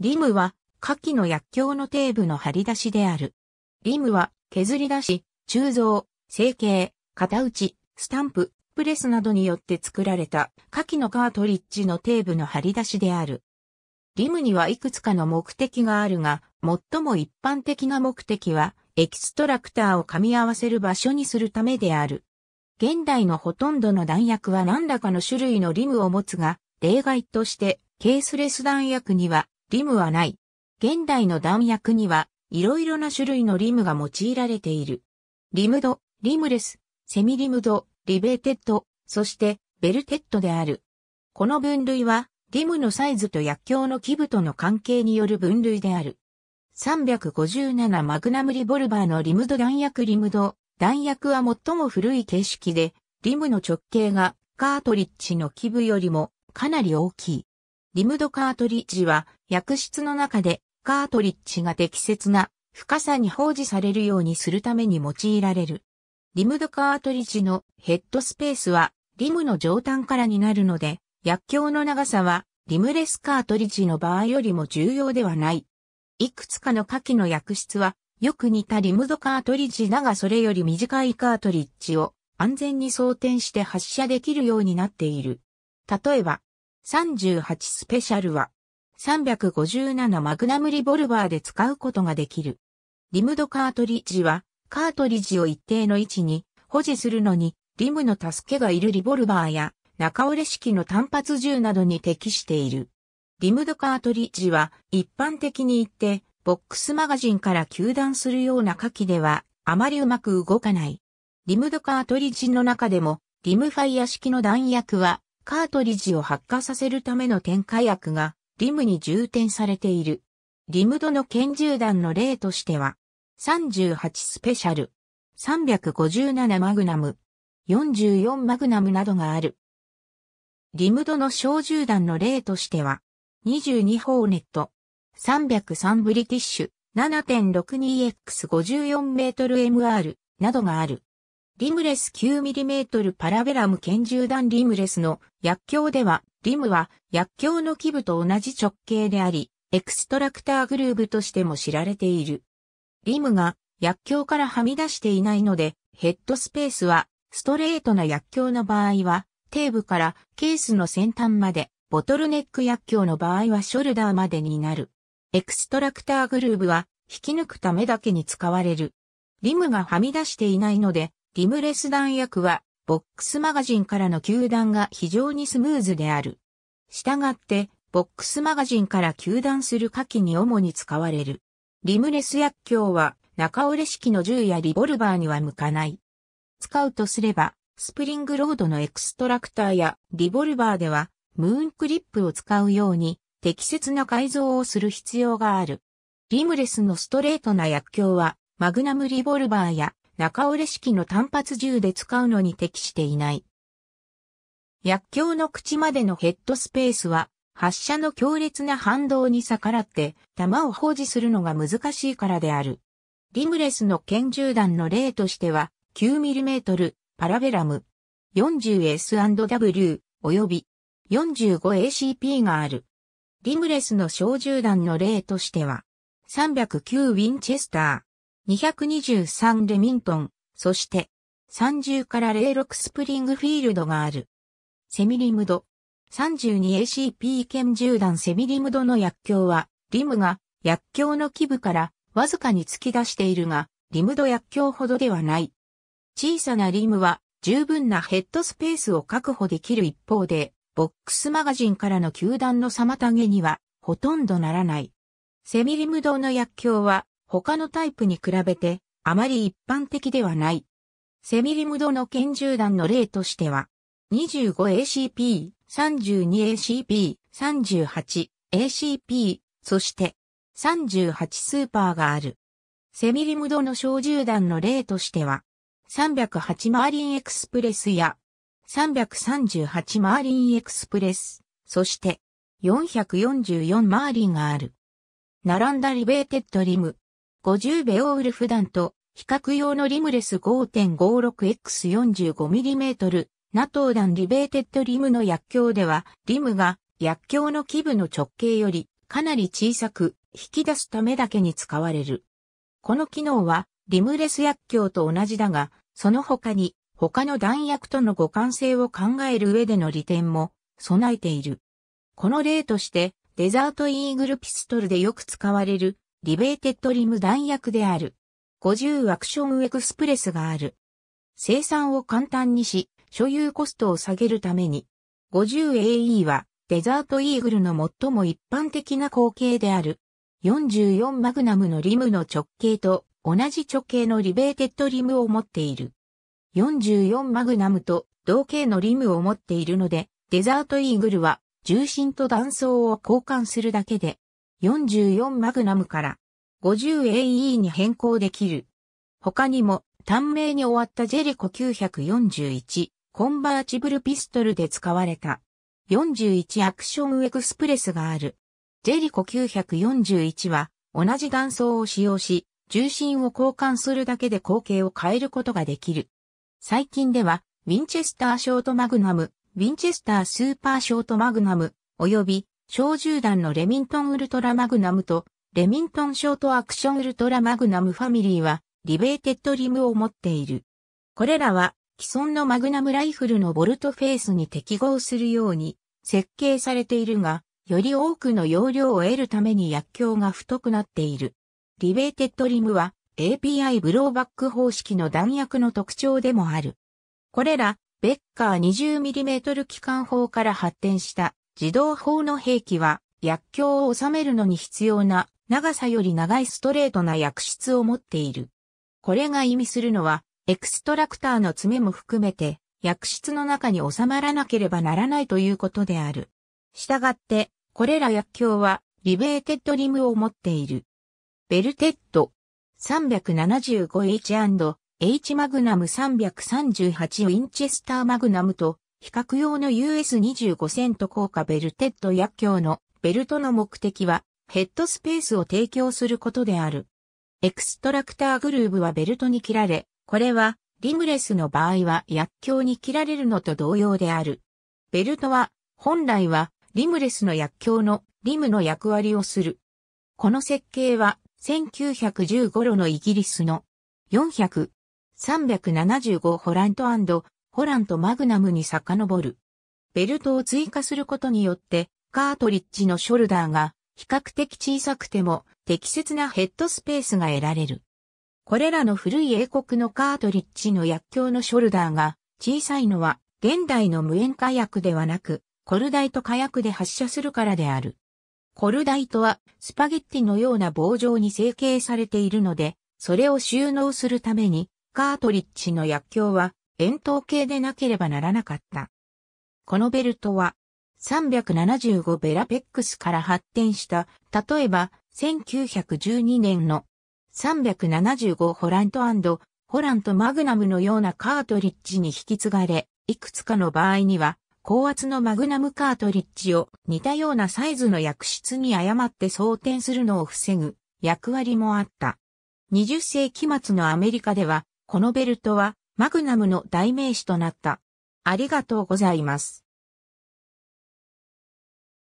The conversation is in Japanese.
リムは、下記の薬莢の底部の張り出しである。リムは、削り出し、鋳造、成形、型打ち、スタンプ、プレスなどによって作られた下記のカートリッジの底部の張り出しである。リムにはいくつかの目的があるが、最も一般的な目的は、エキストラクターを噛み合わせる場所にするためである。現代のほとんどの弾薬は何らかの種類のリムを持つが、例外として、ケースレス弾薬にはリムはない。現代の弾薬には、いろいろな種類のリムが用いられている。リムド、リムレス、セミリムド、リベーテッド、そしてベルテッドである。この分類は、リムのサイズと薬莢の基部との関係による分類である。357マグナムリボルバーのリムド弾薬リムド、弾薬は最も古い形式で、リムの直径がカートリッジの基部よりもかなり大きい。リムドカートリッジは、薬室の中でカートリッジが適切な深さに保持されるようにするために用いられる。リムドカートリッジのヘッドスペースは、リムの上端からになるので、薬莢の長さは、リムレスカートリッジの場合よりも重要ではない。いくつかの下記の薬室は、よく似たリムドカートリッジだがそれより短いカートリッジを安全に装填して発射できるようになっている。例えば、38スペシャルは、357マグナムリボルバーで使うことができる。リムドカートリッジは、カートリッジを一定の位置に保持するのに、リムの助けがいるリボルバーや、中折れ式の単発銃などに適している。リムドカートリッジは、一般的に言って、ボックスマガジンから球弾するような火器では、あまりうまく動かない。リムドカートリッジの中でも、リムファイア式の弾薬は、カートリッジを発火させるための展開薬がリムに充填されている。リムドの拳銃弾の例としては、38スペシャル、357マグナム、44マグナムなどがある。リムドの小銃弾の例としては、22ホーネット、303ブリティッシュ、7.62X54 メートル MR などがある。リムレス 9mm パラベラム拳銃弾リムレスの薬莢では、リムは薬莢の基部と同じ直径であり、エクストラクターグルーブとしても知られている。リムが薬莢からはみ出していないので、ヘッドスペースはストレートな薬莢の場合は、底部からケースの先端まで、ボトルネック薬莢の場合はショルダーまでになる。エクストラクターグルーブは引き抜くためだけに使われる。リムがはみ出していないので、リムレス弾薬は、ボックスマガジンからの球弾が非常にスムーズである。したがって、ボックスマガジンから球弾する火器に主に使われる。リムレス薬莢は、中折れ式の銃やリボルバーには向かない。使うとすれば、スプリングロードのエクストラクターやリボルバーでは、ムーンクリップを使うように、適切な改造をする必要がある。リムレスのストレートな薬莢は、マグナムリボルバーや中折れ式の単発銃で使うのに適していない。薬莢の口までのヘッドスペースは、発射の強烈な反動に逆らって、弾を保持するのが難しいからである。リムレスの拳銃弾の例としては、9mm パラベラム 40S&W 及び 45ACP がある。リムレスの小銃弾の例としては、309ウィンチェスター、223レミントン、そして30から06スプリングフィールドがある。セミリムド。32ACP 剣銃弾セミリムドの薬莢は、リムが薬莢の基部からわずかに突き出しているが、リムド薬莢ほどではない。小さなリムは十分なヘッドスペースを確保できる一方で、ボックスマガジンからの球弾の妨げにはほとんどならない。セミリムドの薬莢は他のタイプに比べてあまり一般的ではない。セミリムドの拳銃弾の例としては、25ACP、32ACP、38ACP、そして38スーパーがある。セミリムドの小銃弾の例としては、308マーリンエクスプレスや338マーリンエクスプレス、そして444マーリンがある。並んだリベーテッドリム、50ベオウルフ弾と、比較用のリムレス 5.56X45mm、NATO 弾リベーテッドリムの薬莢では、リムが薬莢の基部の直径よりかなり小さく引き出すためだけに使われる。この機能はリムレス薬莢と同じだが、その他に他の弾薬との互換性を考える上での利点も備えている。この例として、デザートイーグルピストルでよく使われるリベーテッドリム弾薬である。50アクションエクスプレスがある。生産を簡単にし、所有コストを下げるために。50AE は、デザートイーグルの最も一般的な口径である。44マグナムのリムの直径と同じ直径のリベーテッドリムを持っている。44マグナムと同型のリムを持っているので、デザートイーグルは重心と断層を交換するだけで44マグナムから 50AE に変更できる。他にも、短命に終わったジェリコ941、コンバーチブルピストルで使われた。41アクションエクスプレスがある。ジェリコ941は、同じ弾倉を使用し、重心を交換するだけで光景を変えることができる。最近では、ウィンチェスターショートマグナム、ウィンチェスタースーパーショートマグナム、及び小銃弾のレミントンウルトラマグナムと、レミントンショートアクションウルトラマグナムファミリーは、リベーテッドリムを持っている。これらは、既存のマグナムライフルのボルトフェースに適合するように設計されているが、より多くの容量を得るために薬莢が太くなっている。リベーテッドリムは API ブローバック方式の弾薬の特徴でもある。これら、ベッカー 20mm 機関砲から発展した自動砲の兵器は、薬莢を収めるのに必要な長さより長いストレートな薬質を持っている。これが意味するのは、エクストラクターの爪も含めて、薬質の中に収まらなければならないということである。したがって、これら薬莢は、リベーテッドリムを持っている。ベルテッド 375H&H マグナム3 3 8ウィンチェスターマグナムと比較用の US25 セント効果ベルテッド薬莢のベルトの目的はヘッドスペースを提供することである。エクストラクターグルーブはベルトに切られ、これはリムレスの場合は薬莢に切られるのと同様である。ベルトは本来はリムレスの薬莢のリムの役割をする。この設計は1915路のイギリスの400、375ホラントホランとマグナムに遡る。ベルトを追加することによって、カートリッジのショルダーが比較的小さくても適切なヘッドスペースが得られる。これらの古い英国のカートリッジの薬莢のショルダーが小さいのは現代の無塩火薬ではなく、コルダイト火薬で発射するからである。コルダイトはスパゲッティのような棒状に成形されているので、それを収納するためにカートリッジの薬莢は円筒形でなければならなかった。このベルトは、375ベラペックスから発展した、例えば、1912年の375ホラントホラントマグナムのようなカートリッジに引き継がれ、いくつかの場合には、高圧のマグナムカートリッジを似たようなサイズの薬室に誤って装填するのを防ぐ役割もあった。20世紀末のアメリカでは、このベルトはマグナムの代名詞となった。ありがとうございます。